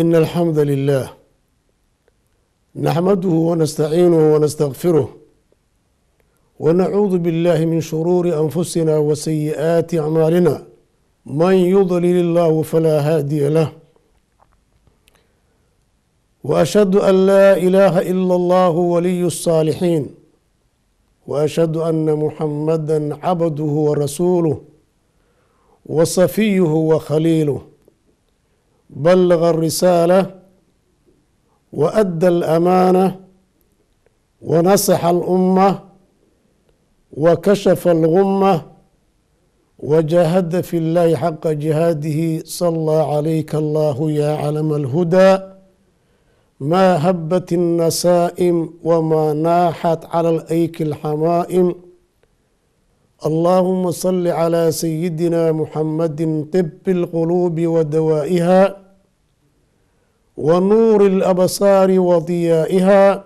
إن الحمد لله نحمده ونستعينه ونستغفره ونعوذ بالله من شرور أنفسنا وسيئات أعمالنا من يضلل الله فلا هادي له وأشهد أن لا إله إلا الله ولي الصالحين وأشهد أن محمدا عبده ورسوله وصفيه وخليله بلغ الرسالة وأدى الأمانة ونصح الأمة وكشف الغمة وجاهد في الله حق جهاده صلى عليك الله يا علم الهدى ما هبت النسائم وما ناحت على الأيك الحمائم اللهم صل على سيدنا محمد طب القلوب ودوائها ونور الابصار وضيائها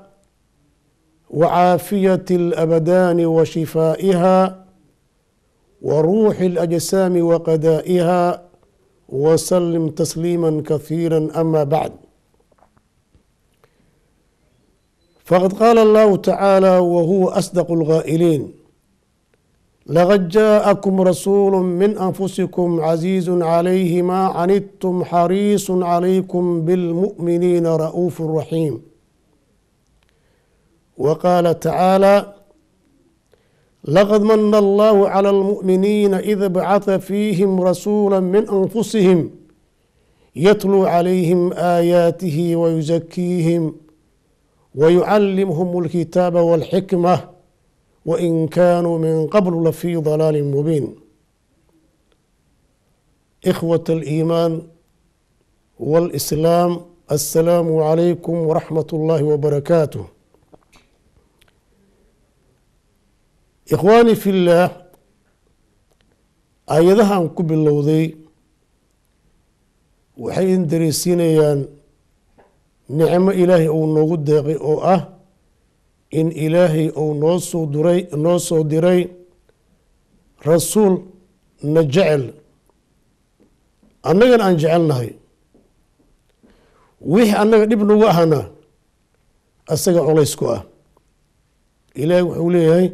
وعافيه الابدان وشفائها وروح الاجسام وقدائها وسلم تسليما كثيرا اما بعد فقد قال الله تعالى وهو اصدق الغائلين لقد جاءكم رسول من انفسكم عزيز عليه ما عنتم حريص عليكم بالمؤمنين رؤوف رحيم وقال تعالى لقد من الله على المؤمنين اذ بعث فيهم رسولا من انفسهم يتلو عليهم اياته ويزكيهم ويعلمهم الكتاب والحكمه وإن كانوا من قبل لفي ضلال مبين إخوة الإيمان والإسلام السلام عليكم ورحمة الله وبركاته إخواني في الله ayadahan ku bilowday waxay in dareysiinayaan nicmo ilaahay uu noogu deeqay oo ah in ilaahay uu noo soo duray noo soo diray rasuul na jecel annagana aan jecelnahay wixii annaga dhib nagu ahna asaga culays ku ah ilaahay wuxuu leeyahay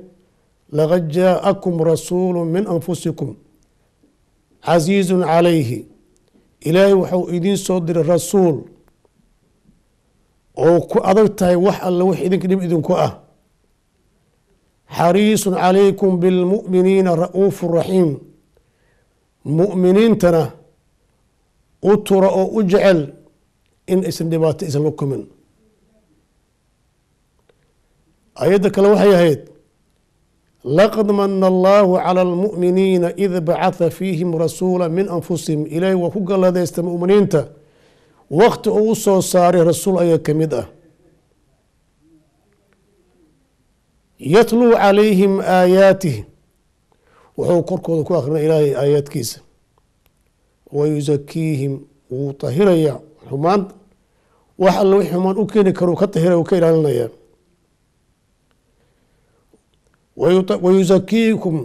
laqad jaa'akum rasuulu min anfusikum casiizun calayhi ilaahay wuxuu idiin soo diray rasuul oo ku adag tahay wax alla wax idinka dhib idinku ah xariisun calaykum bilmu'miniina ra'uufu raxiim mu'miniintana u tura oo u jecel in aysan dhibaato aysan la kumin ayadda kale waxay ahayd laqad mana allaahu cala almu'miniina id bacatha fiihim rasuula min anfusihim ilaahiy waa ku galadeystay mu'miniinta wakti uu soo saaray rasuul ayaa ka mid ah yatluu calayhim aayaatih wuxuu korkooda ku akhrina ilaahay aayaadkiisa wayusakiihim wuu tahirayaa xumaan wax alla wix xumaan u keeni karo ka tahira uu ka ilaalinayaa wayusakiikum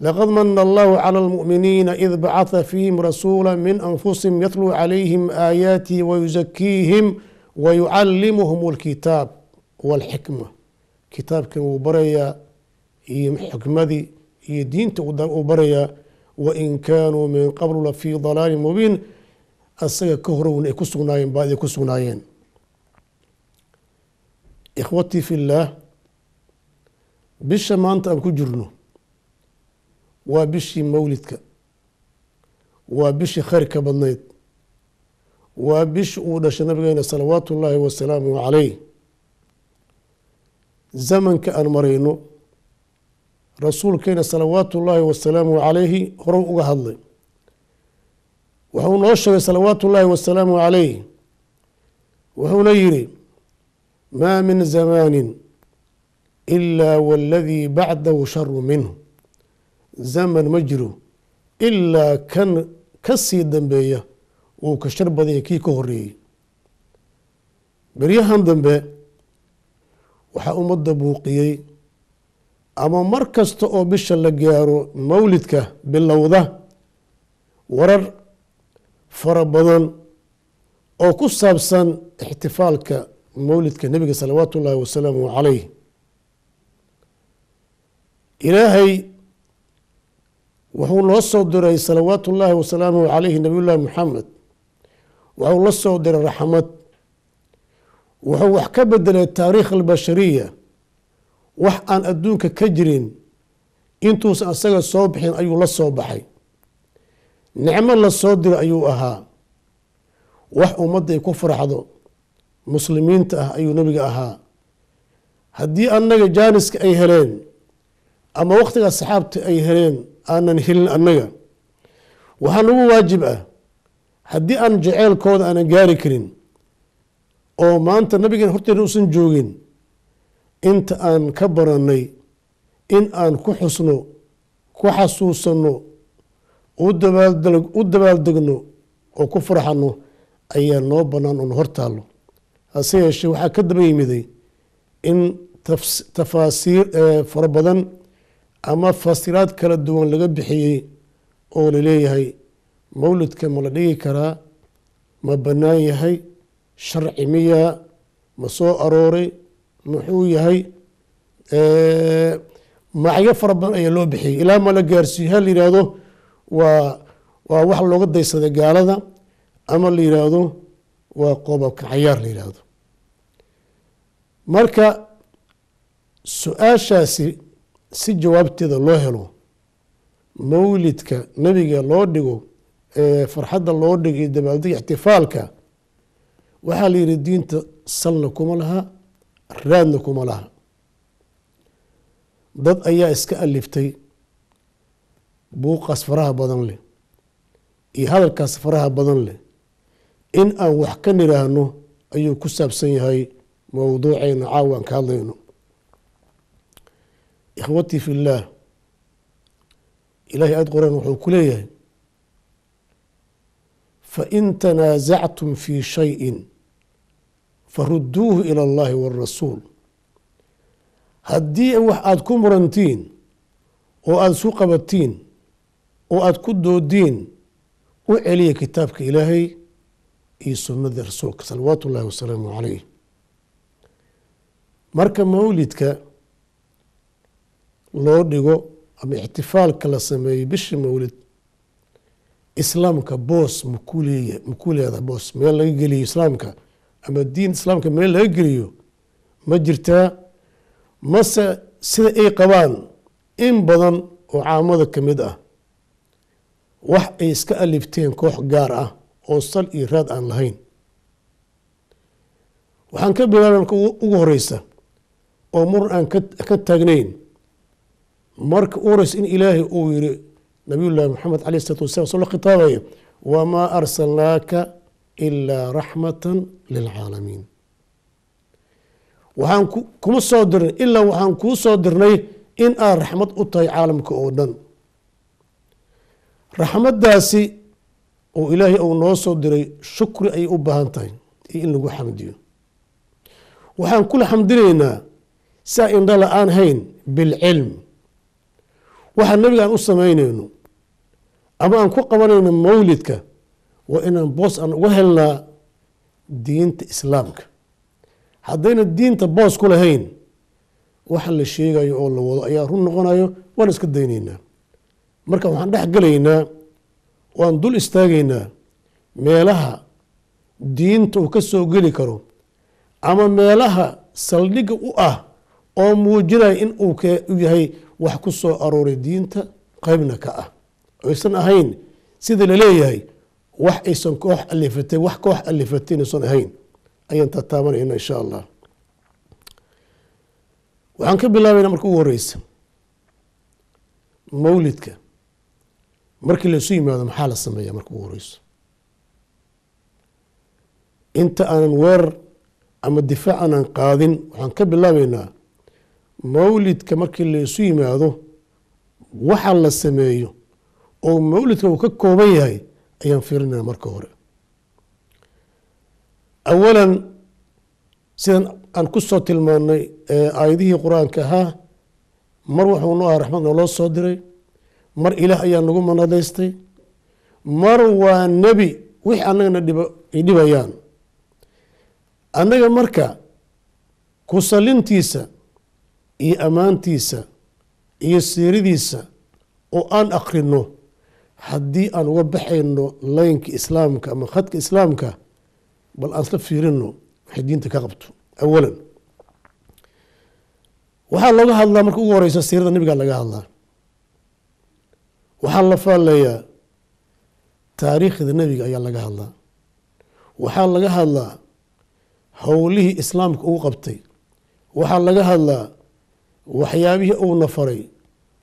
لقد من الله على المؤمنين إذ بعث فيهم رسولا من أنفسهم يتلو عليهم آياتي ويزكيهم ويعلمهم الكتاب والحكمة kitaabkan wuu barayaa iyo xikmadii iyo diinta uu barayaa wain kaanuu min qablu lafii dalaalin mubiin asaga ka horowna ay ku sugnaayeen baa ay ku sugnaayeen ikhwatii fi illaah bisha maanta aan ku jirno waa bishii mawlidka waa bishii khayrka badnayd waa bish uu dhashay nabigeena salawaatu ullaahi wasalaamu calayh zamanka aan marayno rasuulkeena salawaatu ullaahi wasalaamu calayhi horu uga hadlay wuxuu noo sheegay salawaatu ullaahi wasalaamu calayh wuxuuna yidhi maa min zamaanin ilaa waladii bacdahu sharu minhu zaman ma jiro ilaa kan ka sii dambeeya uu ka shar badanya kii ka horreeyey beryahan dambe waxaa ummadda buuqiyey ama mar kasta oo bisha la gaaro mawlidka bilowda warar fara badan oo ku saabsan ixtifaalka mawlidka nebiga salawaatu ullaahi wasalaamu calayh ilaahay wuxuu loo soo diray salawaatu ullaahi wasalaamuhu caleyhi nabiyullaahi muxamed wuxuu la soo diray raxmad wuxuu wax ka bedelay taariikh albashariya wax aan adduunka ka jirin intuusan isaga soo bixin ayuu la soo baxay nicmo la soo diray ayuu ahaa wax ummadday ku faraxdo muslimiinta ah ayuu nebiga ahaa haddii annaga jaaniska ay heleen ama wakhtiga asxaabta ay heleen aanan helin annaga waxaa nagu waajib ah haddii aan jeceelkooda aanan gaari karin oo maanta nabigeen horteena uusan joogin inta aan ka barannay in aan ku xusno ku xasuusanno u dabaaldegno oo ku farxanno ayaa noo bannaan oon hor taallo hase yeeshee waxaa ka daba yimiday in tafaasiir fara badan ama fasiraad kala duwan laga bixiyey oo laleeyahay mawlidka ma la dhigi karaa ma bannaan yahay sharci miyaa ma soo arooray muxuu yahay magacyo fara badan ayaa loo bixiyey ilaa ma la gaarsiiyo ha la yidhaahdo waa waa wax looga daysaday gaalada ama la yidhaahdo waa qoobabka cayaar la yihaahdo marka su-aashaasi si jawaabteeda loo helo mawlidka nebiga loo dhigo ee farxadda loo dhigo iyo dabaaldega ixtifaalka waxaa la yidhi diinta salna kuma laha raadna kuma laha dad ayaa iska aliftay buuqaas faraha badan leh iyo hadalkaas faraha badan leh in aan wax ka nidhaahno ayuu ku saabsan yahay mowduuceena caawa aan ka hadlayno ikhwati fi illaah ilaahay aada qoreen wuxuu ku leeyahay fain tanaazactum fii shayin farudduuhu ila allahi wاlrasuul haddii wax aada ku murantiin oo aada isu qabatiin oo aada ku doodiin u celiya kitaabka ilaahay iyo sunnadii rasuulka salawaatu ullahi wasalaamu calayh marka mawlidka loo dhigo ama ixtifaalka la sameeyo bisha mawlid islaamka boos mkuleey maku leedahay boos meel laga geliyo islaamka ama diin islaamka meel laga geliyo ma jirtaa mase sida ay qabaan in badan oo caamada ka mid ah wax ay iska alifteen koox gaar ah oo sal iyo raad aan lahayn waxaan ka bilaaban ugu horeysa oo mur aan ka taagnayn marka unas in ilaahay uu yidhi nabiyullaahi maxamed caleyh isalaatu wassalam soo la khitaabayo wamaa arsalnaaka ilaa raxmatan lilcaalamiin waxaan kuma soo dirnay ilaa waxaan kuu soo dirnay in aad raxmad u tahay caalamka oo dhan raxmaddaasi oo ilaahay uu noo soo diray shukri ayay u baahan tahay iyo in lagu xamdiyo waxaan kula xamdinaynaa saa indha aan hayn bilcilm waxaan nebigaan u samaynayno ama aan ku qabanayno mawlidka waa inaan boos aan uga helnaa diinta islaamka haddayna diinta boos ku lahayn waxa la sheegayo oo la wado ayaa run noqonayo waan iska daynaynaa marka waxaan dhex gelaynaa waan dul istaagaynaa meelaha diinta uu ka soo geli karo ama meelaha saldhigga u ah oo muujinaya in uu yahay wax ku soo arooray diinta qaybna ka ah oysan ahayn sida laleeyahay wax aysan koox alifatay wax koox alifatay inaysan ahayn ayaan tataabanayna insha allah waxaan ka bilaabayna marka ugu horeysa mawlidka markii laisu yimaado maxaa la sameeya marka ugu horeyso inta aanan weerar ama difaac aanan qaadin waxaan ka bilaabeynaa mawlidka markii laysu yimaado waxa la sameeyo oo mawlidka uu ka kooban yahay ayaan fiirinayna marka hore awalan sidan aan ku soo tilmaannay aayadihii qur-aanka ahaa mar waxuu nu aha raxmad naloo soo diray mar ilaah ayaa nagu manadaystay mar waa nebi wixii annagana dhib dhibayaan annaga marka kusalintiisa iyo ammaantiisa iyo siiradiisa oo aan akhrino haddii aan uga baxayno laynka islaamka ama khadka islaamka bal aan isla fiirino waxay diinta ka qabto awalan waxaa laga hadlaa marka ugu horeysa siirada nebiga laga hadlaa waxaa la faalayaa taariikhda nebiga ayaa laga hadlaa waxaa laga hadlaa howlihii islaamka ugu qabtay waxaa laga hadlaa waxyaabihii uuna faray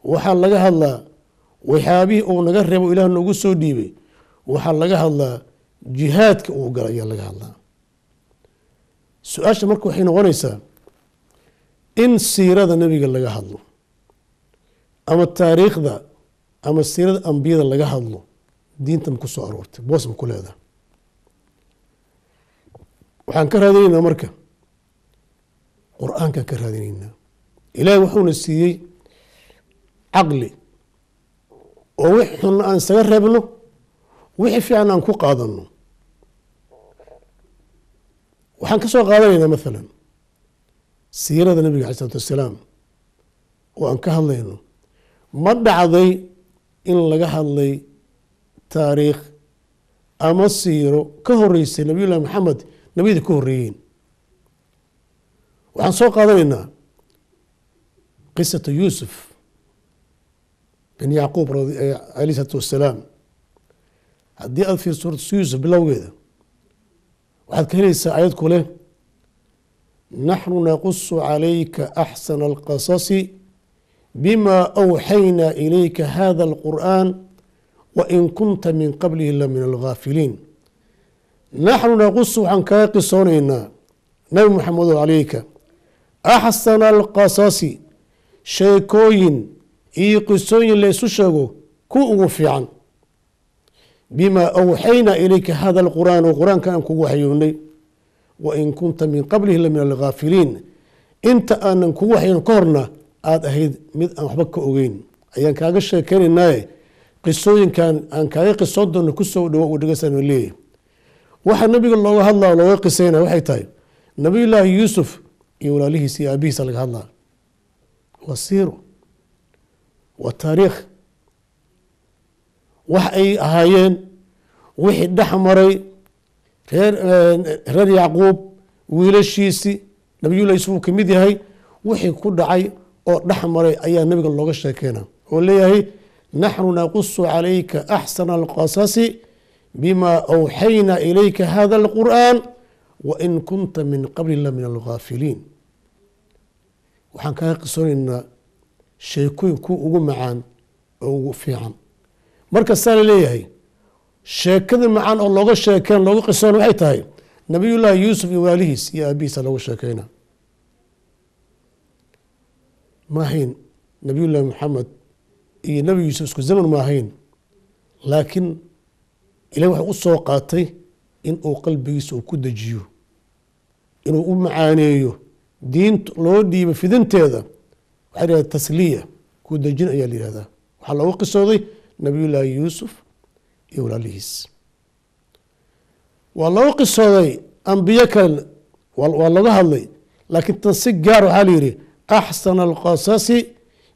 waxaa laga hadlaa waxyaabihii uu naga reebo ilaah noogu soo dhiibay waxaa laga hadlaa jihaadka uu galay ayaa laga hadlaa su-aasha marka waxay noqonaysaa in siirada nebiga laga hadlo ama taariikhda ama siirada ambiyada laga hadlo diinta ma ku soo aroortay boos ma ku leedaha waxaan ka raadinaynaa marka qur aankan ka raadinaynaa ilaahay wuxuuna siiyey caqli oo wix xun aan isaga reebno wixii fiican aan ku qaadanno waxaan ka soo qaadanaynaa maalan siirada nabiga alai salatu wasalaam oo aan ka hadlayno ma dhacday in laga hadlay taariikh ama siiro ka horeysay nabiyullahi maxamed nabiyada ka horreeyeen waxaan soo qaadanaynaa قصة يوسف بن yacquub alيh isalaatu wasalaam haddii aad fiir suuratu yuusuf bilowgeeda waxaad ka helaysaa ayad ku leh naxnu naqusu calayka axsana اlqasasi bima awxaynaa ilayka hada اlqur'an wain kunta min qablihi la min algaafiliin naxnu naqusu waxaan kaga qisoonaynaa nabi maxamedo calayka axsana اlqasasi sheekooyin iyo qisooyin laysu sheego ku ugu fiican bimaa awxaynaa ilayka hada alqur'aanu qur-aanka aan kugu waxyoonay wa in kunta min qablihi la min alghaafiliin inta aanan kugu waxyoon ka horna aada ahayd mid aan waxba ka ogeyn ayaan kaaga sheekeynaynaaye qisooyinkan aan kaaga qisoo doonno kusoo dhawo u dhegeysan leeyahy waxaa nabiga looga hadlaa looga qiseynaya waxay tahay nabiyullaahi yuusuf iyo walaalihiis iyo aabihiisa laga hadlaa wa taariikh wax ay ahaayeen wixii dhex maray reer eh, reer yacquub wiilashiisi nabiyullahi yuusuf uu ka mid yahay wixii ku dhacay oo dhex maray ayaa nebiga looga sheekeyna oo leeyahay naxnu naqusu calayka axsana alqasasi bima awxayna ilayka hada alqur'an wain kunta min qabli la min algaafiliin waxaan kaga qisoonaynaa sheekooyin kuwa ugu macaan oo ugu fiican markastaa la leeyahay sheekada macaan oo looga sheekeen looga qisoona waxay tahay nabiyullaahi yuusuf iyo waalihiis iyo aabihiisa looga sheekeyna maahayn ahayn nabiyullaahi maxamed iyo nabi yuusuf isku zaman maahayn laakiin ilahi waxuu u soo qaatay in uu qalbigiisa uu ku dejiyo inuu u macaaneeyo diint loo dhiiba fidinteeda waxay dhahda tasliya ku dejin ayaa la yihahdaa waxaa loogu qisooday nabiyullaahi yuusuf iyo walaalihiis waa loogu qisooday ambiyo kalena waa laga hadlay laakiin tan si gaar waxaa la yidhi axsana alqasasi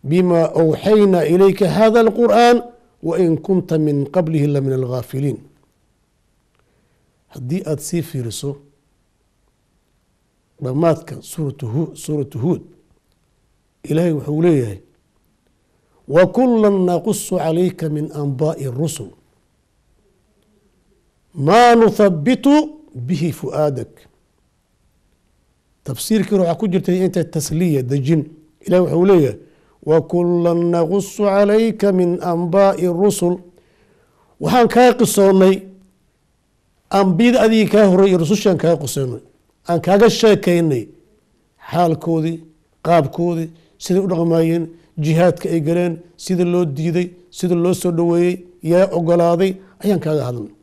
bimaa awxaynaa ilayka hada alqur'an wain kunta min qablihi la min alghaafiliin haddii aada sii fiiriso dhammaadka suuratu huud ilaahay wuxuu leeyahay wa kulan naqusu calayka min anbaa'i rusul maa nuhabitu bihi fu'aadak tafsiirkii waxaa ku jirta inta tasliya dejin ilahi wuxuu leeyahay wa kulan naqusu calayka min anbaa'i rusul waxaan kaa qisoonay ambiyada adigii kaa horay iyo rusushaan kaa qisoonay aan kaaga sheekaynay xaalkoodii qaabkoodii siday u dhaqmaayeen jihaadka ay galeen sida loo diiday sida loo soo dhoweeyey yaa ogolaaday ayaan kaaga hadlnay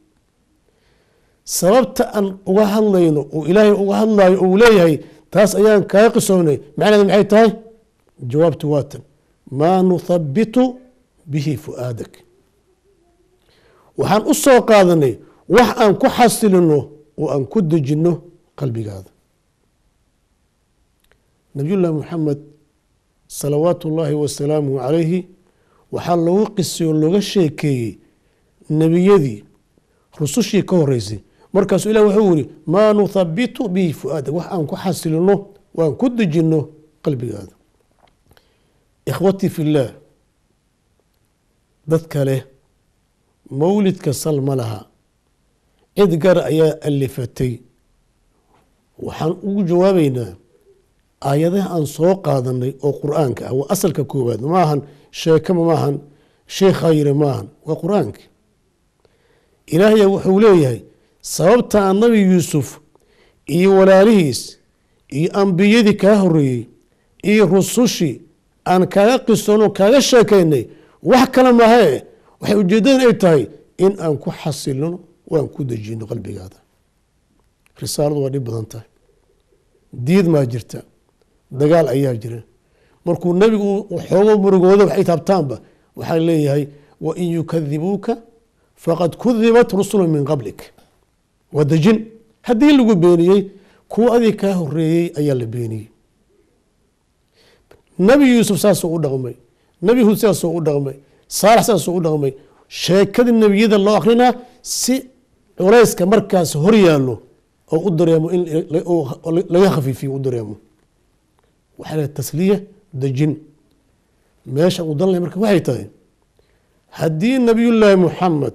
sababta aan uga hadlayno oo ilaahay uga hadlaayo oo uu leeyahay taas ayaan kaaga qisoonay macnaheed maxay tahay jawaabtu waa tan maa nuthabitu bihi fu-aadak waxaan u soo qaadanay wax aan ku xasilino oo aan ku dejinno qalbigaada nabiyullaahi muxamed salawaatu ullaahi wasalaamu calayhi waxaa loogu qisay oo looga sheekeeyey nebiyadii rusushii ka horeysay markaasuu ilah wuxuu yihi maa nuthabitu bihi fu-aada wax aan ku xasilino waan ku dejinno qalbigaada ikhwatii fillaah dadka leh mawlidka sal ma laha cid gar ayaa alifatay waxaan ugu jawaabaynaa aayadaha aan soo qaadanay oo qur-aanka ah waa asalka koowaad maahan sheekama maahan sheekhaa yire maahan waa qur-aanka ilaahaya wuxuu leeyahay sababta aan nabi yuusuf iyo walaalihiis iyo ambiyadii kaa horeeyey iyo rusushii aan kaaga qisoonoo kaaga sheekaynay wax kale maahee waxay ujeedadan ay tahay in aan ku xasilino waan ku dejino qalbigaada risaaladu waa dhib badan tahay diid maa jirta dagaal ayaa jira markuu nebigu xoogo murugooda waxay taabtaanba waxaa leeyahay wa in yukadibuuka faqad kudibat rusulu min qablik waa dejin haddii lagu beeniyey kuwa adig kaa horeeyey ayaa la beeniyey nebi yuusuf saasuu u dhaqmay nebi huud saasuu u dhaqmay saalax saasuu u dhaqmay sheekada nebiyada loo akrinaa si culayska markaas horyaallo oo u dareemo in laga khafiifiyo u dareemo waxaa la tasliya dejin meesha uu danlay marka waxay tahay haddii nabiyullaahi muxamed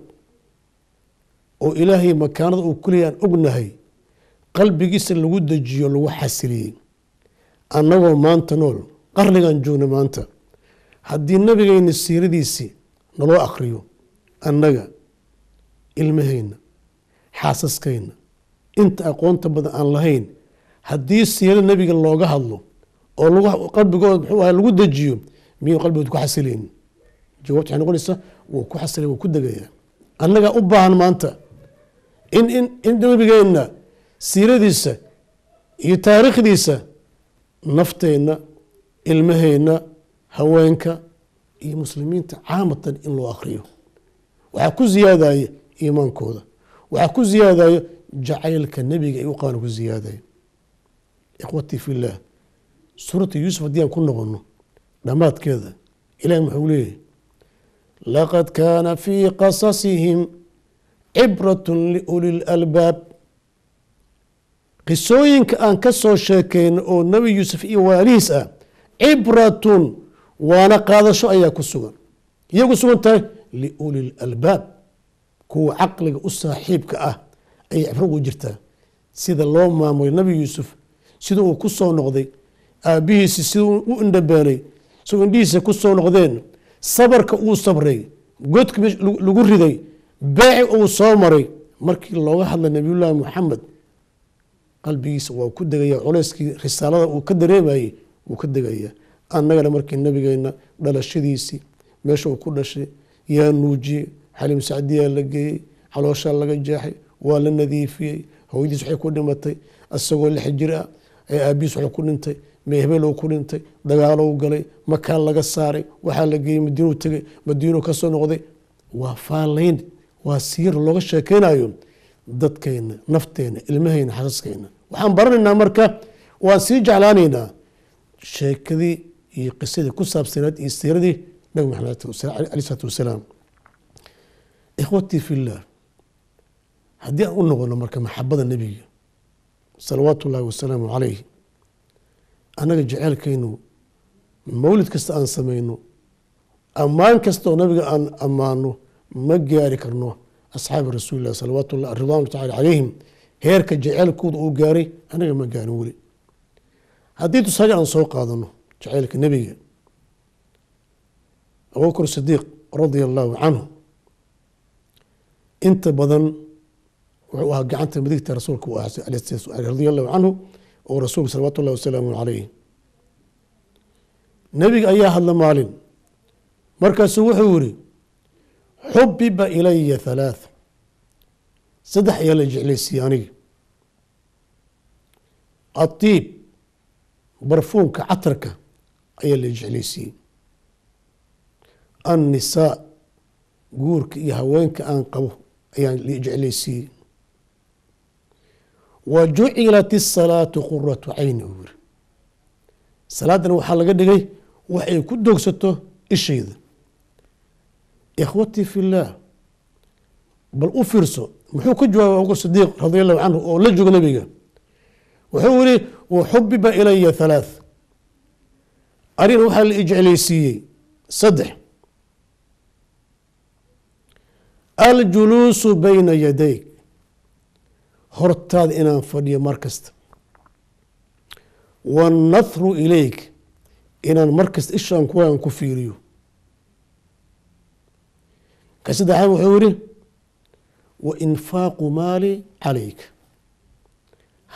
oo ilaahay makaanada uu kuley aan ognahay qalbigiisa lagu dejiyo lagu xasiliyey annagoo maanta nool qarnigan joogna maanta haddii nabigeyna siiradiisii naloo akriyo annaga ilmahayna xaasaskayna inta aqoonta badan aan lahayn haddii siiro nebiga looga hadlo oo qalbigooda muxuu lagu dejiyo miyuu qalbigooda ku xasilaynin jawaabta waxay noqonaysaa wuu ku xasilay wuu ku degayaa annagaa u baahan maanta in in in nabigeenna siiradiisa iyo taariikhdiisa nafteenna ilmaheenna haweenka iyo muslimiinta caamatan in loo akriyo waxaa ku ziyaadaya iimaankooda waxaa ku ziyaadaya jacaylka nebiga ay u qabaan ku ziyaaday ikhwatii fi suurata yuusuf haddii aan ku noqono dhammaadkeeda ilahi muxuu leeyahy laqad kaana fii qasasihim cibratun liuli lalbaab qisooyinka aan ka soo sheekeyno oo nebi yuusuf iyo waalihiis ah cibratun waana qaadasho ayaa ku sugan iyagu sugan tahay liuli lalbaab kuwa caqliga u saaxiibka ah ayay cibraugu jirtaa sida loo maamulay nabi yuusuf sida uu ku soo noqday aabihiisi siduu u indhabaanay isagoo indhihiisa ku soo noqdeen sabarka uu sabray godka lagu riday baaci uu soo maray markii looga hadla nabiyullaahi maxamed qalbigiisa waa ku degaya culeyskii risaalada uu ka dareemayay wuu ka degaya annagana markii nabigeena dhalashadiisii meesha uu ku dhashay yaa nuujiyey xaliim sacdiyaa la geeyey calooshaa laga jeexay waa la nadiifiyey hooyadiis waxay ku dhimatay isagoo lix jir ah ee aabihiis wuxuu ku dhintay meehebelou ku dhintay dagaalou galay makaan laga saaray waxaa la geeyey madiinuu tegay madiinuu kasoo noqday waa faalayn waa siir looga sheekeynayo dadkayna nafteenna ilmahayna xasaskayna waxaan baranaynaa marka waan sii jeclaanaynaa sheekadii iyo qisadii ku saabsanayd iyo siiradii nabi maxamed alei salaatu wasalaam ikhwatii fi haddii aan u noqono marka maxabada nebiga salawaatu ullaahi wasalaamu calayh annaga jeceylkaynu mawlid kasta aan samayno ammaan kasta nabiga aan ammaano ma gaari karno asxaabi rasuulilah salawaatu ridwaanu tacala calayhim heerka jeceelkooda uu gaaray annaga ma gaarin weli haddii tusaale aan soo qaadano jeceylka nebiga abubakr sidiiq radia allaahu canhu inta badan wuxuu ahaa gacanta midigta rasuulka radia allahu canhu oo rasuul salawatu ullahi wasalaamu calayh nebiga ayaa hadla maalin markaasuu wuxuu yidhi xubiba ilaya halaatha saddex ayaa la jeclaysiiyey aniga atiib barfuumka catarka ayaa la jeclaysiiyey annisaa guurka iyo haweenka aan qabo ayaan jeclaysiiyey wajucilat isalaatu quratu cayni uu yiri salaadan waxaa laga dhigay waxay ku doogsato ishayda ikhwatii fi illaah bal u fiirso muxuu ka jawaabay abubakr sidiiq radi allahu canhu oo la jooga nabiga wuxuu yihi waxubiba ilaya halaath arina waxaa la ijeclaysiiyey saddex aljuluusu bayna yadayk hortaada inaan fadhiyo mar kasta wannahru ilayk inaan markasta kasta ishaan kuwaagan ku fiiriyo ka saddexaad wuxuu yihi wa infaaqu maali calayk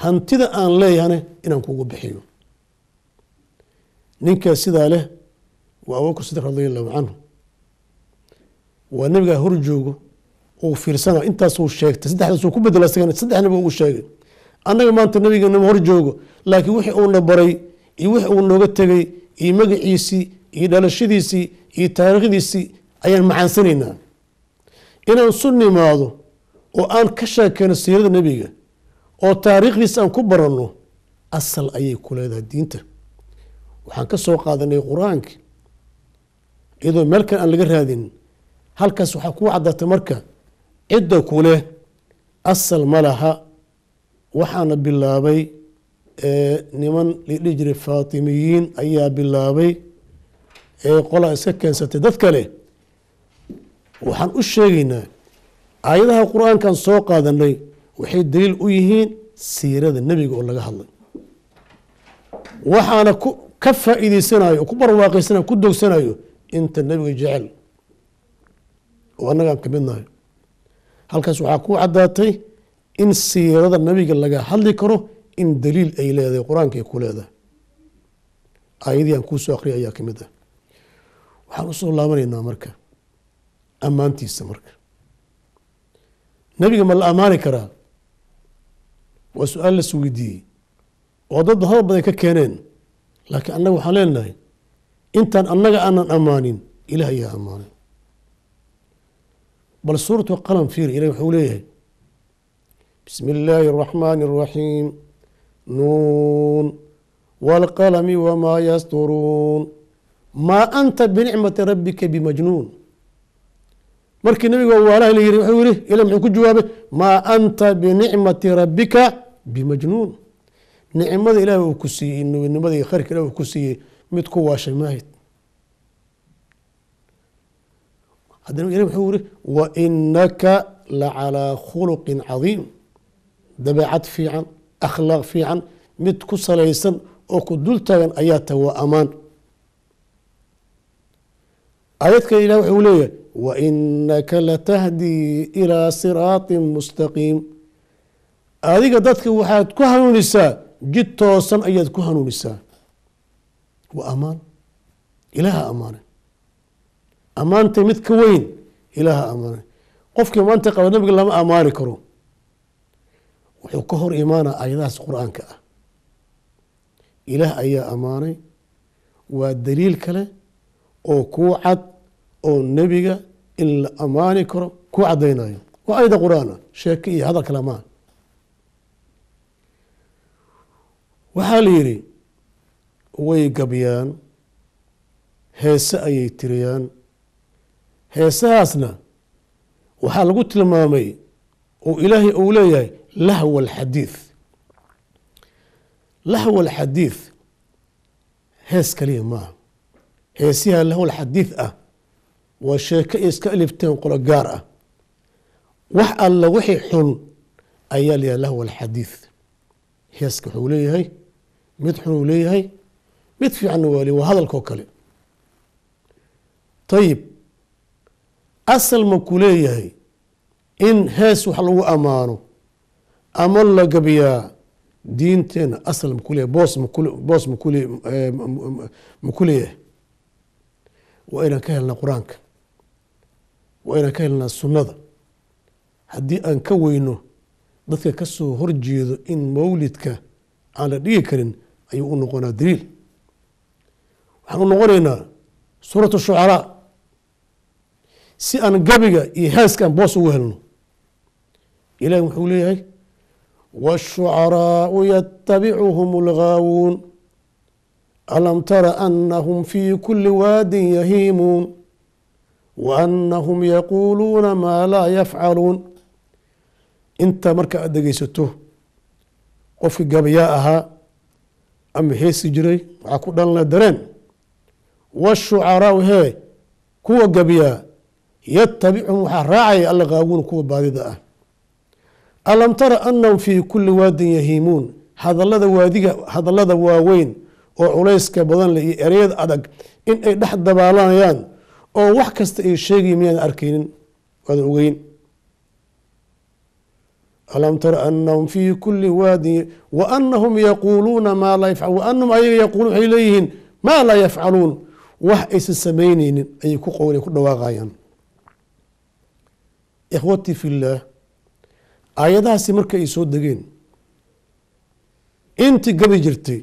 hantida aan leeyahane inaan kugu bixiyo ninkaas sidaa leh waa abubakr sidiq radiallahu canhu waa nebigaa hor joogo uu fiirsano intaasuu sheegtay saddexdaasuu ku bedelo isagana saddexnaba uu sheegay annaga maanta nabigeennama hor joogo laakiin wixii uuna baray iyo wix uu nooga tegay iyo magaciisii iyo dhalashadiisii iyo taariikhdiisii ayaan macaansanaynaa inaan su oo aan ka sheekeyno siirada nebiga oo taariikhdiisa aan ku baranno asal ayay ku leedahay diinta waxaan ka soo qaadanay qur-aanka iyadoo meel kale aan laga raadin halkaas waxaa kuu caddaatay marka cidda ku leh asal ma laha waxaana bilaabay niman lidhihi jiray faatimiyiin ayaa bilaabay ee qolaa iska keensatay dad kale waxaan u sheegaynaa aayadaha qur-aankan soo qaadanay waxay daliil u yihiin siirada nebiga oo laga hadlay waxaana ku ka faa'iideysanayo oo ku barwaaqaysanayo ku dogsanayo inta nebiga jecel oo annagaan ka midnahay halkaas waxaa ku caddaatay in siirada nabiga laga hadli karo in daliil ay leedahay qur-aanka ay ku leedahay aayadii aan kuu soo akriya ayaa ka mid ah waxaan usoo laabanaynaa marka ammaantiisa marka nebiga ma la ammaani karaa waa su-aal la suweydiiyey oo dad hadal badan ka keeneen laakiin annaga waxaan leenahay intaan annaga aanan ammaanin ilaah ayaa ammaanan bal suuratu qalam fiir ilahi wuxuu leeyahay bismi illaahi اraxmaani اraxiim nuun wاlqalami wmaa yasturuun maa anta binicmati rabbika bimajnuun markii nabiga waalaha la yihi wuxuu yihi ilah muxuu ku jawaabay maa anta binicmati rabbika bimajnuun nicmada ilaah uu ku siiyey nubinimada iyo khayrka ilah uu ku siiyey mid ku waashay maahid haddana ilahi wuxuu iri wainaka lacalaa khuluqin cadiim dabeecad fiican akhlaaq fiican mid ku salaysan oo ku dul taagan ayaa ta waa ammaan aayad kale ilah wuxuu leeyahay wainaka latahdii ilaa siraatin mustaqiim adiga dadka waxaad ku hanuunisaa jid toosan ayaad ku hanuunisaa waa ammaan ilaaha ammaane ammaantay mid ka weyn ilaaha amaanay qofkii maanta qaba nabiga lama ammaani karo wuxuu ka hor imaanaa ayadahaas qur-aanka ah ilaah ayaa ammaanay waa daliil kale oo kuu cad oo nebiga in la ammaani karo ku caddaynayo waa ayada qur-aan ah sheeke iyo hadal kale maaha waxaa la yidhi way gabyaan heese ayay tiriyaan heesahaasna waxaa lagu tilmaamay oo ilaahay uu leeyahay lahwa alxadiid lahwa alxadiid hees kaliya maaha heesiha lahwa ah waa sheeko ay iska alifteen qolo gaar ah wax alla wixii xun ayaa layahay lahwa alxadiid heeska wuxuu leeyahay mid xunuu leeyahay mid fiicanna waali waa hadalkao kale tayib asal ma ku leeyahay in hees wax lagu ammaano ama la gabiyaa diinteena asal ma ku leeyahay boos maboos eh, ma ku leeyahay waa inaan ka helnaa qur-aanka waa inaan ka helnaa sunnada haddii aan ka weyno dadka ka soo horjeedo in mawlidka aan la dhigi karin ayuu u noqonaa daliil waxaan u noqonaynaa suuratu shucaraa si aan gabiga iyo heeskaan boos ugu helno ilaahi wuxuu leeyahay wالshucaraau yatabicuhum lghaawuun alam tara anahum fii kulli waadin yahiimuun waanahum yaquuluuna maa laa yafcaluun intaa marka aad dhegeysato qofkii gabayaa ahaa ama heesi jiray waxaa ku dhalana dareen washucaraau hee kuwa gabiyaa yatabichum waxaa raacaya alla allaqaaguuna kuwa baadida ah alam tara annahum fii kulli waadin yahiimuun hadallada waadiga hadallada waaweyn oo culayska badan leh iyo ereyada adag in ay dhex dabaalanayaan oo wax kasta ay sheegaya miyaan arkaynin waadan ogeyn alam tara anahum fii kuli waadin waanahum yaquuluuna maa laa yafcal waanahum ayaga yaquuluun waxay leeyihiin maa laa yafcaluun wax aysan samaynaynin ayay ku qowle ku dhawaaqayaan ikhwatii fillaah aayadahaasi marka ay soo degeen intii gabi jirtay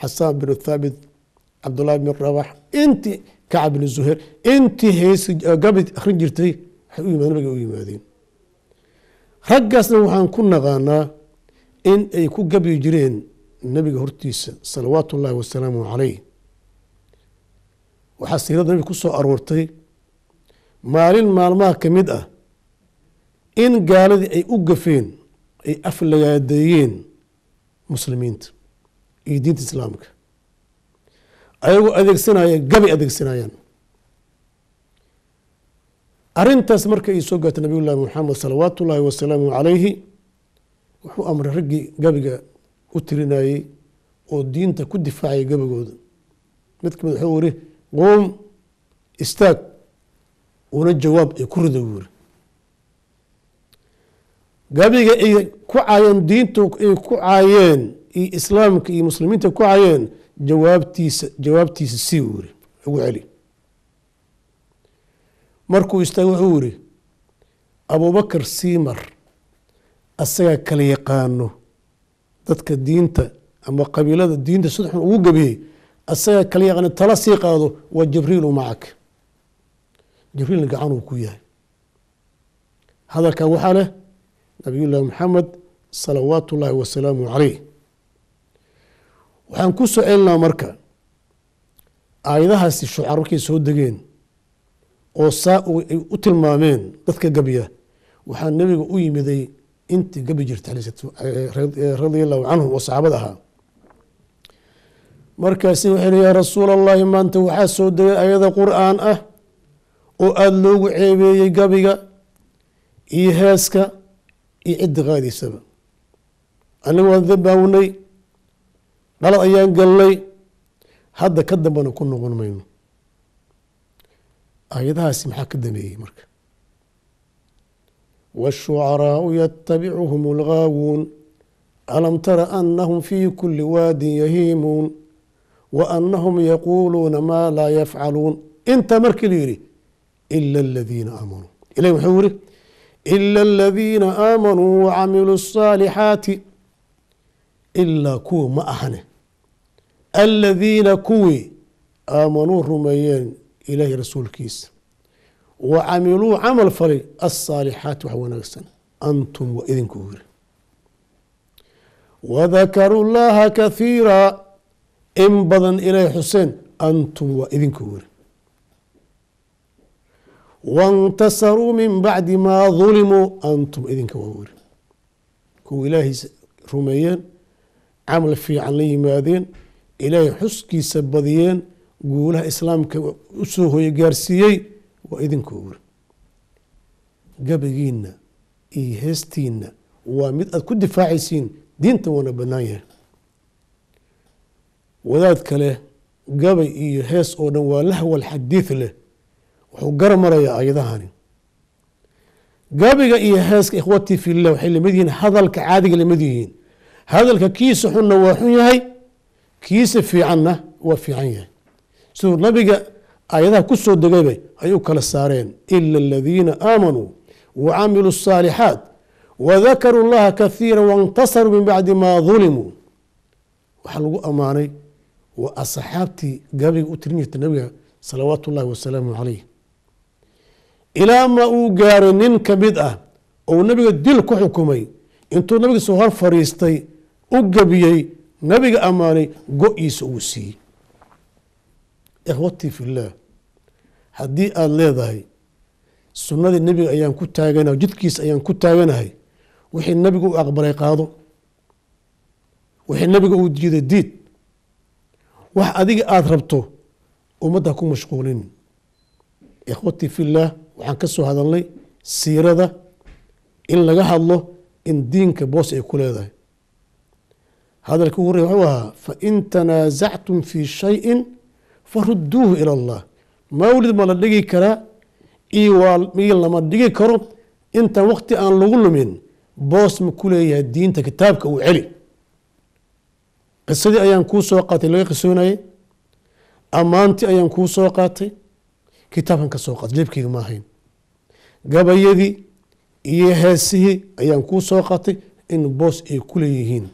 xasaan binu thaabit cabdullaahi bin rabax intii kacab binu zuheyr intii heesi eh, gabi akhrin jirtay waxay u yimaadeen ragga u yimaadeen raggaasna waxaan ku naqaanaa in ay ku gabi jireen nabiga hortiisa salawaatu ullahi wasalaamu calayh waxaa siirada nabiga ku soo aroortay maalin maalmaha ka mid ah in gaaladii ay u gafeen ay aflagaadeeyeen muslimiinta iyo diinta islaamka ayagoo adeegsanaya gabay adeegsanayaan arintaas marka ay soo gaarta nabiy llahi maxamed salawaat ullaahi wasalaamu calayhi wuxuu amray raggii gabiga u tirinayey oo diinta ku difaacayay gabigooda mid kamid ah wuxuu iri quum istaag una jawaab ay ku rida buu iri gabiga ay ku caayeen diinta ay ku cayeen iyo islaamka iyo muslimiinta ku cayeen jawaabtiisa jawaabtiisa sii wuri ugu celi markuu istaagay wuxuu yidhi abubakar siimar asagaa kala yaqaano dadka diinta ama qabiilada diinta sida ugu gabiyey asagaa kala yaqaano tala sii qaado waa jibriilu macak jibriilna gacanuu ku yahay hadalkaa waxaa leh nabiy llaahi maxamed salawaat ullaahi wasalaamu caleyh waxaan ku soo celinaa marka aayadahaasi shucar markay soo degeen oo saa ay u tilmaameen dadka gabya waxaa nebiga u yimiday intii gabi jirta radia allahu canhum oo saxaabada ahaa markaasi waxay hi yaa rasuul allaahi maanta waxaa soo degay ayada qur-aan ah oo aada loogu ceebeeyey gabiga iyo heeska iyo cidda qaadiisaba annagu waan dambaawnay dhalad ayaan galnay hadda ka dambana ku noqon mayno aayadahaasi maxaa ka dambeeyey marka wالshucaraau yatabicuhum اlgaawuun alam tara anahum fi kuli waadin yahiimuun wa anahum yaquuluuna maa laa yafcaluun intaa markii la yidhi ila aladiina aamanuu ilahi wuxuu yiri ila aladiina aamanuu wacamiluu asaalixaati ilaa kuwa ma ahane aladiina kuwii aamanuu rumeeyeen ilaahi rasuulkiisa wacamiluu camal falay alsaalixaati wax wanaagsan antum waa idinku yiri wadakaruu llaha kahiira in badan ilaahi xuseen antum waa idinku yiri wantasaruu min bacdi maa dulimuu antum idinka waaweri kuwa ilaahay rumeeyeen camal fiican la yimaadeen ilaahay xuskiisa badiyeen guulaha islaamka usoo soo hoyo gaarsiiyey waa idinka waaweri gabagiinna iyo heestiinna waa mid aad ku difaacaysiin diinta waana banaan yahay wadaad kale gabay iyo hees oo dhan waa lahwal xadiid leh wuxuu garmarayaa ayadahani gabiga iyo heeska ikhwatii fillah waxay lamid yihiin hadalka caadiga lamid yihiin hadalka kiisa xunna waa xun yahay kiisa fiicanna waa fiican yahay siduu nabiga aayadaha ku soo degayba ay u kala saareen ila aladiina aamanuu wacamiluu الصaalixaat wadakaruu اllaha kahiira waاntasaruu min bacdi maa dulimuu waxaa lagu ammaanay waa asxaabtii gabiga u tirin jirta nabiga salawaatu اllahi wasalaamu calayh ilaa ma uu gaaro nin ka mid ah ou nabiga dil ku xukumay intuu nabiga soo hor fadhiistay u gebiyey nabiga ammaanay go-iisa uu siiyey ikhwatii fillaah haddii aada leedahay sunnadii nebiga ayaan ku taagana jidkiisa ayaan ku taaganahay wixii nebiga uu aqbalay qaado wixii nebiga uu diiday diid wax adiga aada rabto ummadda ku mashquulin ikhwatii fillaah waxaan ka soo hadalnay siirada in laga hadlo in diinka boos ay ku leedahay hadalkii ugu horey wuxuu ahaa fain tanaazactum fii shayin faruduuhu ila allah mawlid ma la dhigi karaa iyo lama dhigi karo intaan wakti aan lagu lumin boos ma ku leeyahay diinta kitaabka uu celi qisadii ayaan kuu soo qaatay laga qisoonayay ammaantii ayaan kuu soo qaatay kitaabkan ka soo qaatay leebkeyga ma ahayn gabayadii iyo heesihii ayaan kuu soo qatay in boos ay ku leeyihiin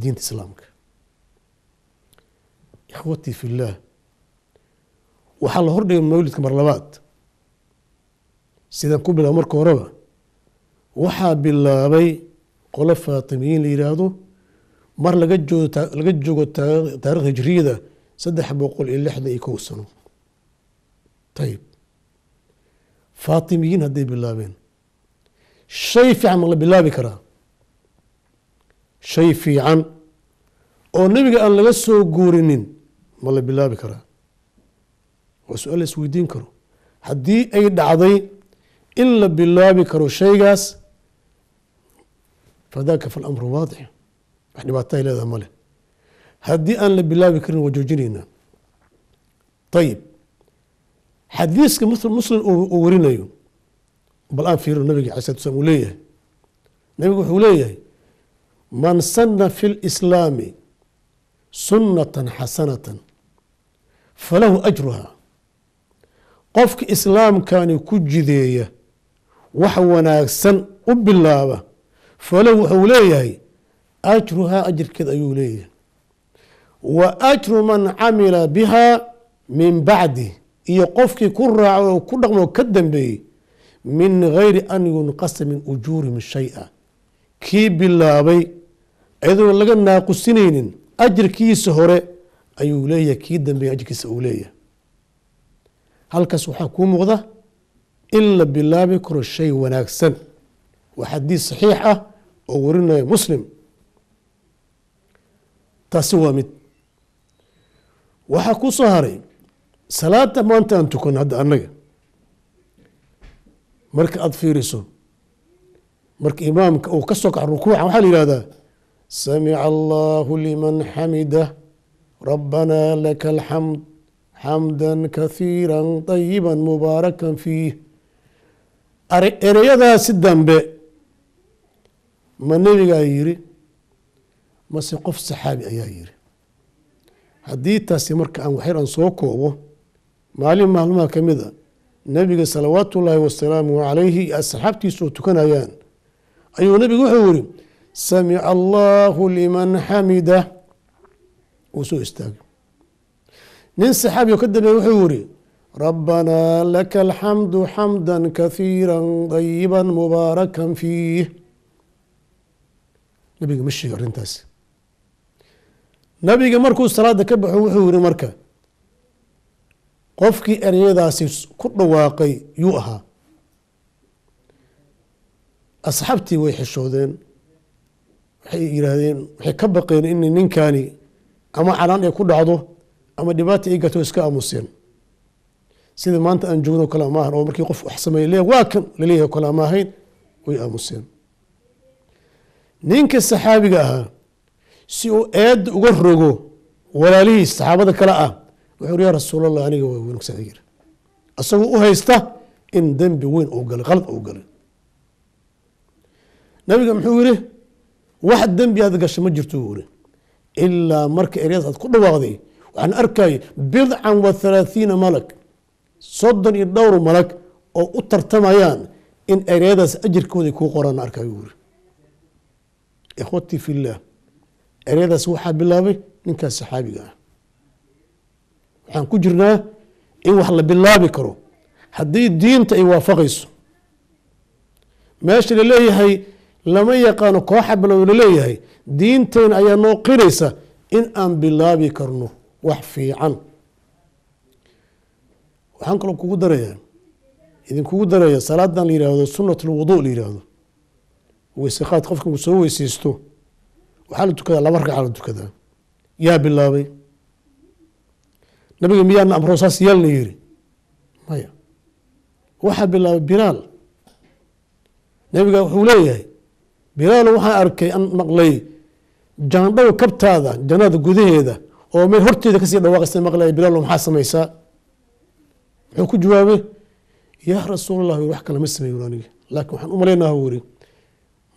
diinta islaamka ikhwatii fillaah waxaa la hordhigay mawlidka mar labaad sidaan ku bilaabo marka horeba waxaa bilaabay qolo faatimiyiin la yidhaahdo mar laga joogo laga joogo taarikh hijriyada saddex boqol iyo lixdan iyo kow sano ayib faatimiyiin hadday bilaabeen shay fiican ma la bilaabi karaa shay fiican oo nebiga aan laga soo guurinin ma la bilaabi karaa waa su-aal la isweydiin karo haddii ay dhacday in la bilaabi karo shaygaas fadaka falamru waadix wax dhibaatahay leedaha male haddii aan la bilaabi karin waa joojinaynaa ayib xadiiska muslim uu warinayo bal aan fiirino nabiga alay slat slam uu leeyahay nabigu wuxuu leeyahay man sana fi lislaami sunnatan xasanatan falahu ajruha qofka islaamkani ku jideeya wax wanaagsan u bilaaba falahu wuxuu leeyahay ajruhaa ajirkeed ayuu leeyahay wa ajru man camila biha min bacdi iyo qofkii ku raaco oo ku dhaqmo ka dambeeyey min gayri an yunqasa min ujuurihim shay-a kii bilaabay cidoon laga naaqusinaynin ajirkiisa hore ayuu leeyahay kii dambeeyey ajirkiisa uu leeyahay halkaas waxaa kuu muuqda in la bilaabi karo shay wanaagsan waa xadiis saxiix ah oo warinaya muslim taasi waa mid waxaa kuu soo haray salaada maanta aan tukan hadda annaga marka aada fiiriso marka imaamka uu ka soo kaxo rukuuca waxaa la yihahdaa samica allahu liman xamida rabbana laka alxamd xamda kahiira طayiba mubaarakan fiih ereyadaa dambe ma nebigaa yiri mase qof saxaabi ayaa yiri haddii taasi marka aan waxyar aan soo koobo maalin maalmaha ka mid a nebiga salawaatullaahi wasalaamuhu calayhi iyo asxaabtiisu tukanayaan ayuu nebigu wuxuu yidhi samica allaahu liman xamida uu soo istaagay nin saxaabigo ka dambeeye wuxuu yidhi rabbanaa laka alxamdu xamda kahiira dayiba mubaarakan fiih nabiga ma sheega arrintaasi nabiga markuu salaada ka baxo wuxuu yidhi marka qofkii ereyadaasi ku dhawaaqay yuu ahaa asxaabtii way xishoodeen waxay yihaahdeen waxay ka baqeen in ninkaani ama canaan ay ku dhacdo ama dhibaata ay gato iska aamuseen sida maanta aan joogno kale ma oo markii qof wax sameey le waa kan laleeyahay kale ama ahayn way aamuseen ninka saxaabiga ahaa si uu eedda uga rogo walaalihii saxaabada kale ah wuxuu yaa rasuulallah aniga waa wanugsaday isagoo u haysta in dembi weyn uu galay qalad uu galay nabiga muxuu yidhi wax dembi aad gasha ma jirto buu yidhi ilaa marka eryadas aad ku dhawaaqday waxaan arkayay bidcan wa halaathiina malag soddon iyo dhowr malag oo u tartamayaan in eryadaas ajirkooday kuu qoraan arkayo buu yidhi ikhwatii fi illaah waxaa bilaabay ninkaas saxaabiga ah waxaan ku jirnaa in wax la bilaabi karo haddii diinta ay waafaqayso meesha laleeyahay lama yaqaano kooxa balow laleeyahay diinteena ayaa noo in aan bilaabi karno wax fiican waxaan kaloo kugu daraya idinkugu daraya salaadan la yihahdo sunat la yihahdo weyseqaad qofka uu soo weysiisto waxaa la tukadaa laba ragca la tukadaa yaa bilaabay nabiga miyaana amro saas yeelna yiri maya waxaa bilaabay bilaal nabiga wuxuu leeyahay bilaal waxaan arkay an maqlay jaandhow kabtaada jannada gudaheeda oo meel horteeda kasii dhawaaqaysa maqlaya bilaal maxaa samaysaa muxuu ku jawaabay yaa rasuulallah wax kale ma aniga laakiin waxaan u wuri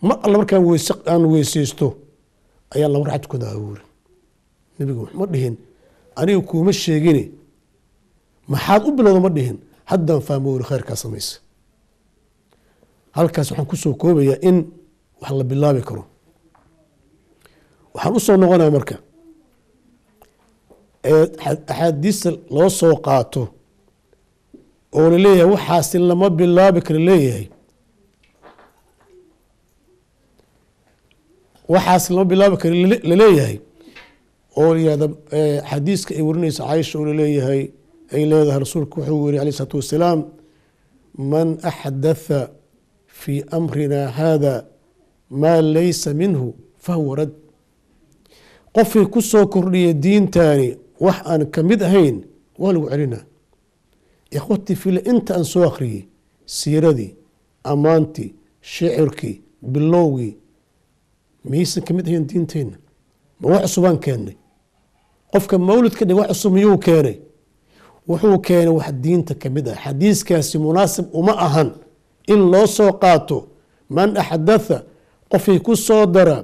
mar alla markaan aan weyseysto ayaa laba raxad tukadaa wuri wax ma dhihin aniga kuuma sheegine maxaad u bilowda ma dhihin haddaan fahmo weli khayrkaa samaysa halkaas waxaan kusoo koobayaa in wax la bilaabi karo waxaan usoo soo noqonaya marka axaadiista loo soo qaato oo la leeyahay waxaasi lama bilaabi kara leeyahay waxaasi lama bilaabi kara laleeyahay oo layihahda eh, xadiiska ay warinaysa caaisha oo laleeyahay ay leedahay rasuulku wuxuu yiri alai isalaatu wassalaam man axdatha fii amrina haada maa laysa minhu fahuwa rad qofkii ku soo kordhiya diintaani wax aan ka mid ahayn waa lagu celinaa ikhwatii fila inta aan soo akhriyey siiradii ammaantii shicirkii bilowgii miyaysan ka mid ahayn diinteenna ma wax cusubaan keennay qofka mawlidka dhig wax cusub miyuu keenay wuxuu keenay wax diinta ka mid ah xadiiskaasi munaasib uma ahan in loo soo qaato man axdatha qofkii ku soo dara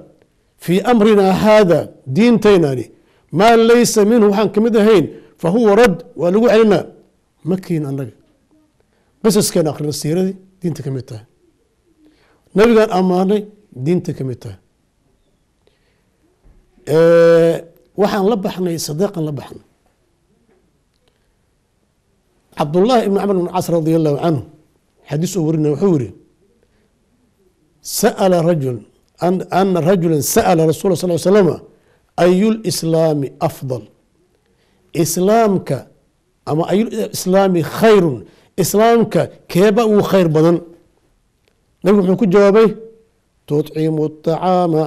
fii amrinaa haada diintaynani maa laysa minhu waxaan ka mid ahayn fa huwa rad waa lagu celinaa ma makiin annaga qisaskeena akhrina siiradii diinta ka mid tahay nabigaan ammaanay diinta ka mid tahay waxaan la baxnay sadeeqan la baxnay cabdullaahi ibnu camr bn cas radia allahu canhu xadiis oo warinaya wuxuu yihi saala rajul ana rajula sa'la rasuula sal slm ayulislaami afdal islaamka ama ayulislaami khayrun islaamka keeba uu khayr badan nabigu wuxuu ku jawaabay tucimu acaama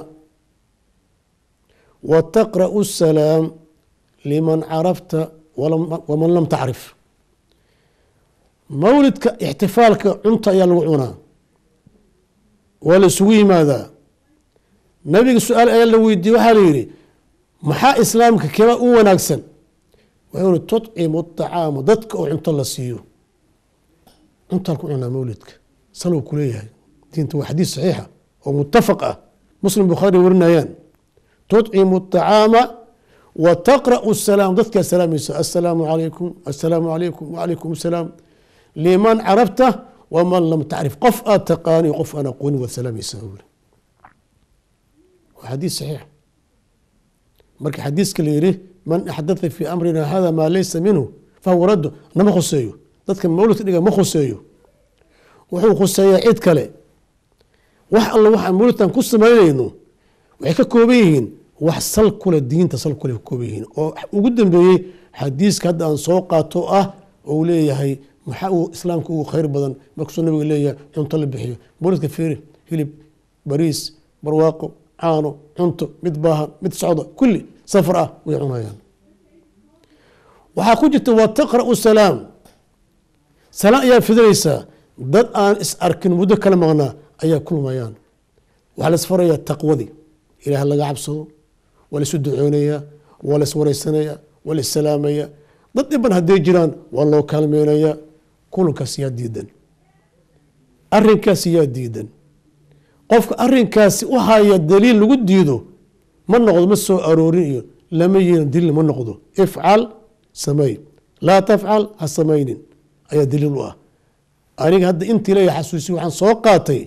wataqra'u الsalaam liman carafta waman lam tacrif mawlidka ixtifaalka cunta ayaa lagu cunaa waa la isugu yimaadaa nabiga su-aal ayaa la weydiiyey waxaa la yidhi maxaa islaamka keba u wanaagsan wainu tucimu acaama dadka oo cunto la siiyo cuntaan ku cunaa mawlidka salow kuleeyahay diinta waa xadiis saxiixa oo ah muslim bukhaari warinayaan tucimu acaama wa taqra'u salaam dadkaa salaamayso assalaamu alaykum assalaamu alaykum wacalaykum asalaam liman carabta waman lam tacrif qof aad taqaaniyo qof aan aqoonin waad salaamaysaa waa xadiis marka xadiiska la yihi man axdatha fii amrina hada maa laysa minhu fahuwa raddu nama khuseeyo dadka mawlidka dhiga ma khuseeyo wuxuu khuseeyaa cid kale wax alla waxaan mawlidkan ku samaynayno waxay ka kooban yihiin wax sal kule diinta sal kule kooban yihiin oo ugu dambeeyey xadiiska hadda aan soo qaato ah ou leeyahay maxaa uu islaamka ugu khayr badan markaasuu nabiga leeyahay cunto la bixiyo booliska fiiri hilib bariis barwaaqo caano cunto mid baahan mid socda kulli safar ah way cunayaan waxaa ku jirta waa taqra'u salaam salaan ayaa fidinaysaa dad aan is arkin muddo kale maqnaa ayaa kulmayaan waxaa la isfarayaa taqwadii ilaah laga cabsado waa laisu ducoonayaa waa laiswaraysanaya waa la issalaamaya dad dhiban hadday jiraan waa loo kaalmeynaya kulankaas yaa diidan arinkaas yaa diidan qofka arinkaasi u haya daliil lagu diido ma noqdo ma soo aroorin iyo lama yeelin daliil ma noqdo ifcal samey laa tafcal ha samaynin ayaa daliil u ah aniga hadda intii xasuusi waxaan soo qaatay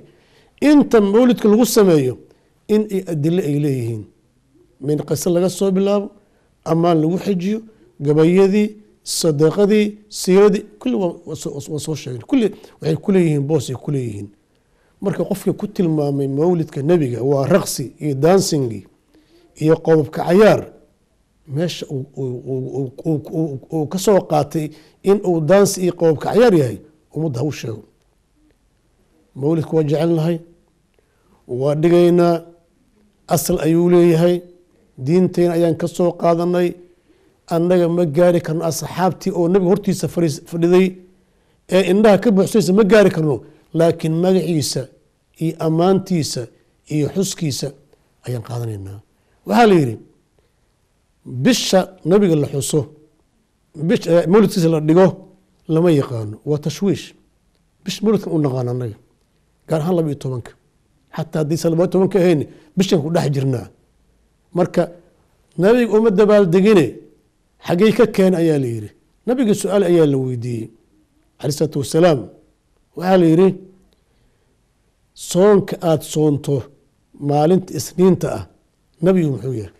inta mawlidka lagu sameeyo in ay adilo ay leeyihiin min qise laga soo bilaabo ammaan lagu xejiyo gabayadii sadaqadii siiradii kulli waan soo sheegna kulli waxay kuleeyihiin boosay kuleeyihiin marka qofkii ku tilmaamay mawlidka nebiga waa raqsi iyo dansingi iyo qobobka cayaar meesha uu kasoo qaatay in uu dansi iyo qobobka cayaar yahay ummadda ha u sheego mawlidka waa jecelnahay waa dhigaynaa asal ayuu leeyahay diinteyna ayaan ka soo qaadanay annaga ma gaari karno asxaabtii oo nabiga hortiisa fadhiday ee indhaha ka buuxsanaysa ma gaari karno laakiin magaciisa iyo ammaantiisa iyo xuskiisa ayaan qaadanaynaa waxaa la yidhi bisha nebiga la xuso mawlidkiisa la dhigo lama yaqaano waa tashwiish bisha mawlidkan u naqaan annaga gaar ahaan laba iyo tobanka xataa haddii salamayo toban ahayn bishan ku dhex jirnaa marka nabiga uma dabaaldegine xaggey ka keen ayaa la yidhi nabiga su-aal ayaa la weydiiyey cala isalaatu wasalaam waxaa la yidhi soonka aada soonto maalinta isniinta ah nabigu muxuu yahay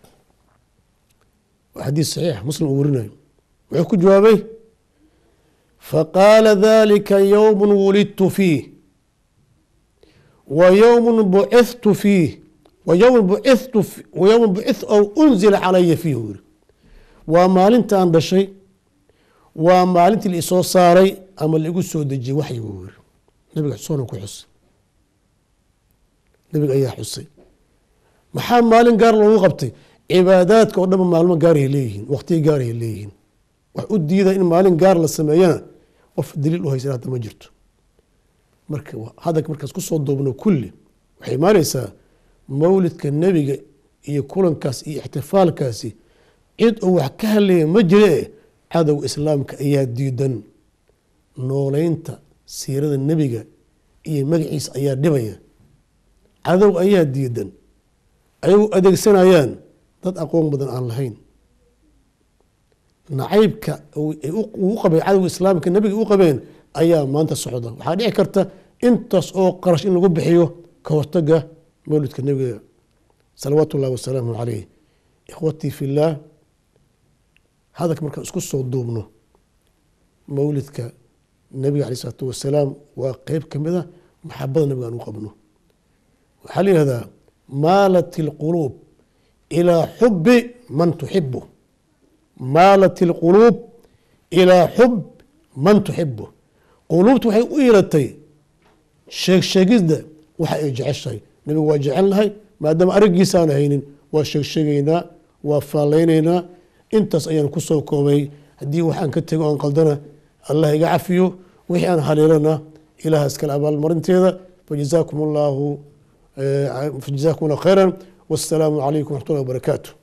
waa xadiis saxiix muslim uu warinayo wuxuu ku jawaabay faqaala dalika yowma wulidtu fiih wyowm bucitu fiih ym bucit ow unzila calaya fiih u yiri waa maalintaan dhashay waa maalintii laisoo saaray ama laigu soo dejiyey waxyigu yiri nabiga xusoona ku xusay nabiga ayaa xusay maxaa maalin gaar loogu qabtay cibaadaadka oo dhanba maalmo gaarahay leeyihiin waqtiya gaarahay leeyihiin wax u diida in maalin gaar la sameeyana qof daliil u haysanada ma jirto hadalka markaas kusoo doobno kulli waxay imaanaysaa mawlidka nebiga iyo kulankaas iyo ixtifaalkaasi cid uu wax ka hadlaya ma jiree cadow islaamka ayaa diidan nooleynta siirada nebiga iyo magaciisa ayaa dhibaya cadow ayaa diidan ayagoo adeegsanayaan dad aqoon badan aan lahayn nacaybka uu u qabay cadowga islaamka nebiga u qabeen ayaa maanta socda waxaa dhici karta intaas oo qarash in lagu bixiyo ka hortaga mawlidka nebiga salawaatu ullahi wasalaamu caleyh ikhwatii fillaah hadalka markaan isku soo duubno mawlidka nebiga aley isalaatu wasalaam waa qeyb ka mid a ah maxabada nabiga aan u qabno waxaa la yihahdaa maalat اlquluub ilaa xubi man tuxibu maalat lquluub ilaa xub man tuxibu quluubtu waxay u iiratay sheegsheegidda waxa ay jeceshahay nebigu waa jecelnahay maadaama araggiisaan haynin waa sheegsheegaynaa waa faallaynaynaa intaas ayaan ku soo koobay haddii waxaan ka tego aan qaldana allah iga cafiyo wixii aan haleelana ilaah iskale abaalmarinteeda fajazaakum allahu eh, fajazaakum allah khayran wassalaamu calaykum waraxmat ullahi wabarakaatu